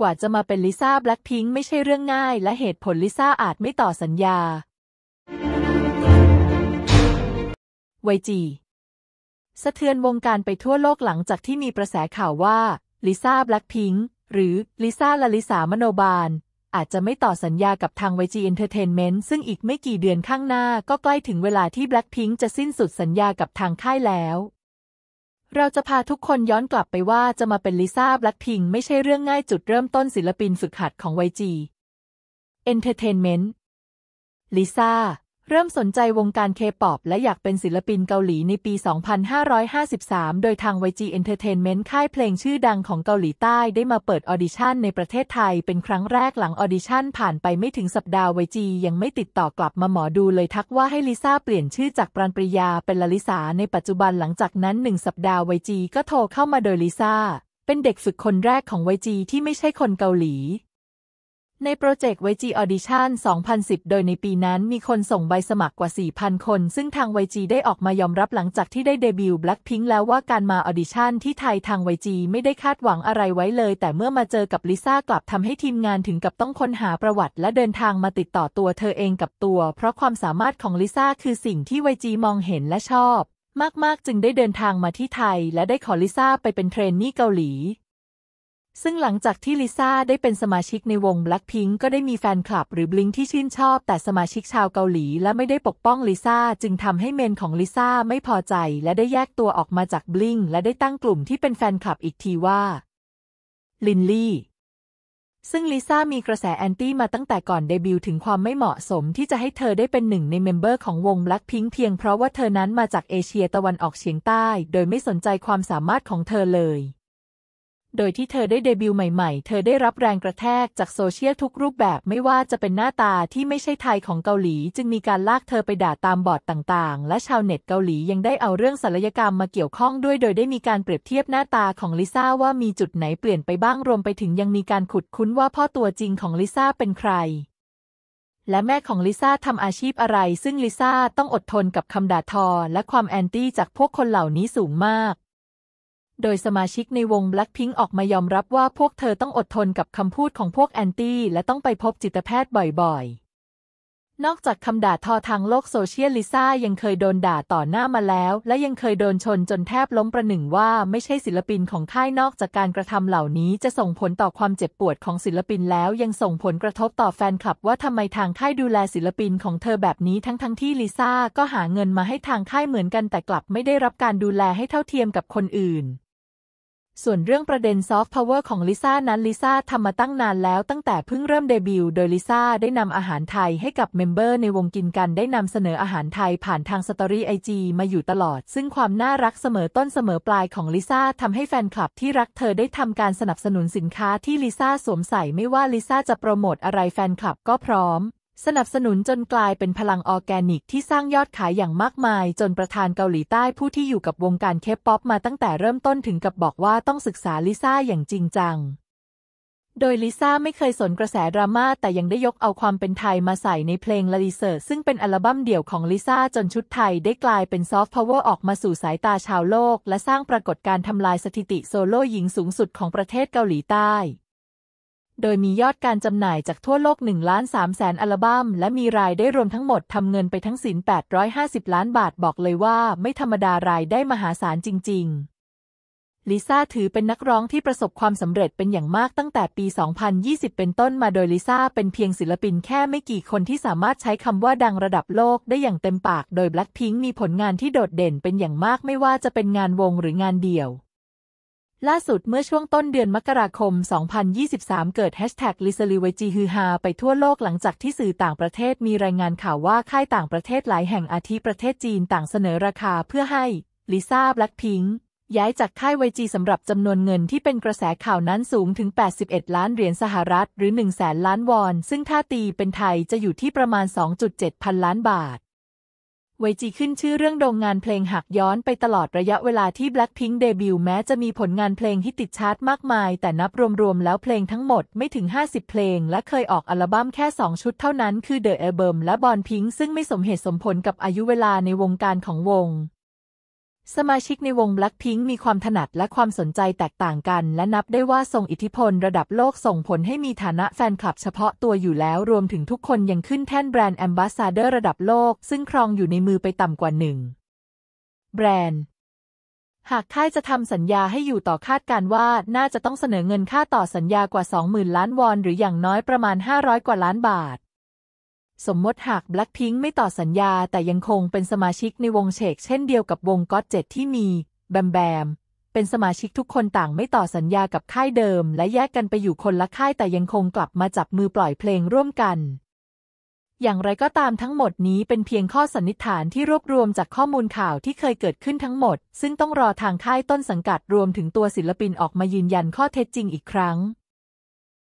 กว่าจะมาเป็นลิซ่าแบล็คพิงค์ไม่ใช่เรื่องง่าย และเหตุผลลิซ่าอาจไม่ต่อสัญญาไวจีสะเทือนวงการไปทั่วโลกหลังจากที่มีกระแสข่าวว่าลิซ่าแบล็คพิงค์หรือลิซ่าลลิสามโนบาล อาจจะไม่ต่อสัญญากับทาง YG Entertainment ซึ่งอีกไม่กี่เดือนข้างหน้า ก็ใกล้ถึงเวลาที่บล็คพิงค์จะสิ้นสุดสัญญากับทางค่ายแล้วเราจะพาทุกคนย้อนกลับไปว่าจะมาเป็นลิซ่าแบล็คพิง ไม่ใช่เรื่องง่ายจุดเริ่มต้นศิลปินฝึกหัดของ YG Entertainment ลิซ่าเริ่มสนใจวงการเคป๊อปและอยากเป็นศิลปินเกาหลีในปี 2553 โดยทาง YG Entertainment ค่ายเพลงชื่อดังของเกาหลีใต้ได้มาเปิดออดิชั่นในประเทศไทยเป็นครั้งแรกหลังออดิชั่นผ่านไปไม่ถึงสัปดาห์ YG ยังไม่ติดต่อกลับมาหมอดูเลยทักว่าให้ลิซ่าเปลี่ยนชื่อจากปรานปริยาเป็นลลิสาในปัจจุบันหลังจากนั้นหนึ่งสัปดาห์ YG ก็โทรเข้ามาโดยลิซ่าเป็นเด็กฝึกคนแรกของ YG ที่ไม่ใช่คนเกาหลีในโปรเจกต์ YG Audition 2010 โดยในปีนั้นมีคนส่งใบสมัครกว่า 4,000 คน ซึ่งทาง YG ได้ออกมายอมรับหลังจากที่ได้เดบิวต์ Blackpink แล้วว่าการมาออดชั่นที่ไทยทาง YG ไม่ได้คาดหวังอะไรไว้เลย แต่เมื่อมาเจอกับลิซ่ากลับทำให้ทีมงานถึงกับต้องค้นหาประวัติ และเดินทางมาติดต่อตัวเธอเองกับตัว เพราะความสามารถของลิซ่าคือสิ่งที่ YG มองเห็นและชอบ มาก ๆ จึงได้เดินทางมาที่ไทย และได้ขอลิซ่าไปเป็นเทรนนี่เกาหลีซึ่งหลังจากที่ลิซ่าได้เป็นสมาชิกในวง Blackpink ก็ได้มีแฟนคลับหรือบลิงที่ชื่นชอบแต่สมาชิกชาวเกาหลี และไม่ได้ปกป้องลิซ่าจึงทำให้เมนของลิซ่าไม่พอใจ และได้แยกตัวออกมาจากบลิงและได้ตั้งกลุ่มที่เป็นแฟนคลับอีกทีว่าลินลี่ซึ่งลิซ่ามีกระแสแอนตี้มาตั้งแต่ก่อนเดบิวต์ถึงความไม่เหมาะสม ที่จะให้เธอได้เป็นหนึ่งในเมมเบอร์ของวง Blackpink เพียงเพราะว่าเธอนั้นมาจากเอเชียตะวันออกเฉียงใต้ โดยไม่สนใจความสามารถของเธอเลยโดยที่เธอได้เดบิวต์ใหม่ๆเธอได้รับแรงกระแทกจากโซเชียลทุกรูปแบบไม่ว่าจะเป็นหน้าตาที่ไม่ใช่ไทยของเกาหลี จึงมีการลากเธอไปด่าตามบอร์ดต่างๆ และชาวเน็ตเกาหลียังได้เอาเรื่องศัลยกรรมมาเกี่ยวข้องด้วย โดยได้มีการเปรียบเทียบหน้าตาของลิซ่าว่ามีจุดไหนเปลี่ยนไปบ้างรวมไปถึงยังมีการขุดคุ้นว่าพ่อตัวจริงของลิซ่าเป็นใคร และแม่ของลิซ่าทำอาชีพอะไร ซึ่งลิซ่าต้องอดทนกับคำด่าทอ และความแอนตี้จากพวกคนเหล่านี้สูงมากโดยสมาชิกในวง Blackpink ออกมายอมรับว่าพวกเธอต้องอดทนกับคำพูดของพวกแอนตี้และต้องไปพบจิตแพทย์บ่อย ๆ นอกจากคำด่าทอทางโลกโซเชียล ลิซ่ายังเคยโดนด่าต่อหน้ามาแล้ว และยังเคยโดนชนจนแทบล้มประหนึ่งว่าไม่ใช่ศิลปินของค่ายนอกจากการกระทำเหล่านี้จะส่งผลต่อความเจ็บปวดของศิลปินแล้ว ยังส่งผลกระทบต่อแฟนคลับว่าทำไมทางค่ายดูแลศิลปินของเธอแบบนี้ ทั้งๆทที่ลิซ่าก็หาเงินมาให้ทางค่ายเหมือนกัน แต่กลับไม่ได้รับการดูแลให้เท่าเทียมกับคนอื่นส่วนเรื่องประเด็นซอฟต์พาวเวอร์ของลิซ่านั้นลิซ่าทำมาตั้งนานแล้วตั้งแต่เพิ่งเริ่มเดบิวต์โดยลิซ่าได้นำอาหารไทยให้กับเมมเบอร์ในวงกินกันได้นำเสนออาหารไทยผ่านทางสตอรี่ไอจีมาอยู่ตลอด ซึ่งความน่ารักเสมอต้นเสมอปลายของลิซ่าทำให้แฟนคลับที่รักเธอได้ทำการสนับสนุนสินค้าที่ลิซ่าสวมใส่ไม่ว่าลิซ่าจะโปรโมทอะไรแฟนคลับก็พร้อมสนับสนุนจนกลายเป็นพลังออแกนิกที่สร้างยอดขายอย่างมากมาย จนประธานเกาหลีใต้ผู้ที่อยู่กับวงการเคป๊อปมาตั้งแต่เริ่มต้นถึงกับบอกว่าต้องศึกษาลิซ่าอย่างจริงจัง โดยลิซ่าไม่เคยสนกระแสดราม่าแต่ยังได้ยกเอาความเป็นไทยมาใส่ในเพลงลาลิเซอร์ซึ่งเป็นอัลบั้มเดี่ยวของลิซ่าจนชุดไทยได้กลายเป็นซอฟต์พาวเวอร์ออกมาสู่สายตาชาวโลก และสร้างปรากฏการณ์ทำลายสถิติโซโล่หญิงสูงสุดของประเทศเกาหลีใต้โดยมียอดการจำหน่ายจากทั่วโลก1ล้าน3แสนอัลบัม้มและมีรายได้รวมทั้งหมดทำเงินไปทั้งสิน 850 ล้านบาทบอกเลยว่า ไม่ธรรมดารายได้มหาศาลจริง ๆลิซ่าถือเป็นนักร้องที่ประสบความสำเร็จเป็นอย่างมากตั้งแต่ปี 2020 เป็นต้นมาโดยลิซ่าเป็นเพียงศิลปินแค่ไม่กี่คนที่สามารถใช้คำว่าดังระดับโลกได้อย่างเต็มปาก โดยแบล็ค p ิงมีผลงานที่โดดเด่นเป็นอย่างมากไม่ว่าจะเป็นงานวงหรืองานเดี่ยวล่าสุดเมื่อช่วงต้นเดือนมกราคม 2023 เกิดแฮชแท็กลิซารีเวจีฮือฮาไปทั่วโลกหลังจากที่สื่อต่างประเทศมีรายงานข่าวว่าค่ายต่างประเทศหลายแห่งอาทิประเทศจีนต่างเสนอราคาเพื่อให้ลิซ่าแบล็คพิงค์ย้ายจากค่ายไวจีสำหรับจำนวนเงินที่เป็นกระแสข่าวนั้นสูงถึง 81 ล้านเหรียญสหรัฐหรือ1แสนล้านวอน ซึ่งถ้าตีเป็นไทยจะอยู่ที่ประมาณ 2.7พันล้านบาทไวจีขึ้นชื่อเรื่องโดงงานเพลงหักย้อนไปตลอดระยะเวลาที่ Blackpink เดบิวต์แม้จะมีผลงานเพลงที่ติดชาร์ตมากมาย แต่นับรวมๆแล้วเพลงทั้งหมดไม่ถึง 50 เพลงและเคยออกอัลบั้มแค่ 2 ชุดเท่านั้นคือ The Album และ Born Pink ซึ่งไม่สมเหตุสมผลกับอายุเวลาในวงการของวงสมาชิกในวง Blackpink มีความถนัดและความสนใจแตกต่างกัน และนับได้ว่าทรงอิทธิพลระดับโลกส่งผลให้มีฐานะแฟนคลับเฉพาะตัวอยู่แล้ว รวมถึงทุกคนยังขึ้นแท่นแบรนด์แอมบาสซาเดอร์ระดับโลก ซึ่งครองอยู่ในมือไปต่ำกว่าหนึ่งแบรนด์ หากค่ายจะทำสัญญาให้อยู่ต่อคาดการว่า น่าจะต้องเสนอเงินค่าต่อสัญญากว่า 20,000ล้านวอนหรืออย่างน้อยประมาณ 500 กว่าล้านบาทสมมติ หากแบล็คพิงค์ไม่ต่อสัญญาแต่ยังคงเป็นสมาชิกในวงเชกเช่นเดียวกับวงก็อตเจ็ดที่มี แบมแบมเป็นสมาชิกทุกคนต่างไม่ต่อสัญญากับค่ายเดิม และแยกกันไปอยู่คนละค่าย แต่ยังคงกลับมาจับมือปล่อยเพลงร่วมกัน อย่างไรก็ตามทั้งหมดนี้เป็นเพียงข้อสันนิษฐานที่รวบรวมจากข้อมูลข่าวที่เคยเกิดขึ้นทั้งหมด ซึ่งต้องรอทางค่ายต้นสังกัดรวมถึงตัวศิลปินออกมายืนยันข้อเท็จจริงอีกครั้ง